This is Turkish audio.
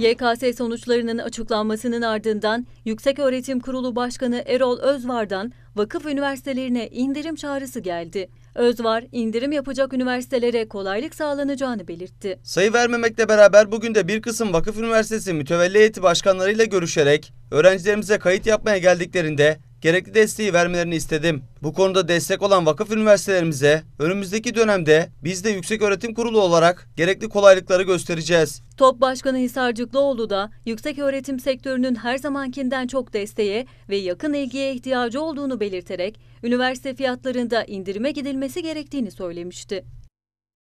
YKS sonuçlarının açıklanmasının ardından Yüksek Öğretim Kurulu Başkanı Erol Özvar'dan vakıf üniversitelerine indirim çağrısı geldi. Özvar, indirim yapacak üniversitelere kolaylık sağlanacağını belirtti. Sayı vermemekle beraber bugün de bir kısım vakıf üniversitesi mütevelli heyeti başkanlarıyla görüşerek öğrencilerimize kayıt yapmaya geldiklerinde gerekli desteği vermelerini istedim. Bu konuda destek olan vakıf üniversitelerimize önümüzdeki dönemde biz de Yüksek Öğretim Kurulu olarak gerekli kolaylıkları göstereceğiz. Top Başkanı Hisar da yüksek öğretim sektörünün her zamankinden çok desteğe ve yakın ilgiye ihtiyacı olduğunu belirterek üniversite fiyatlarında indirime gidilmesi gerektiğini söylemişti.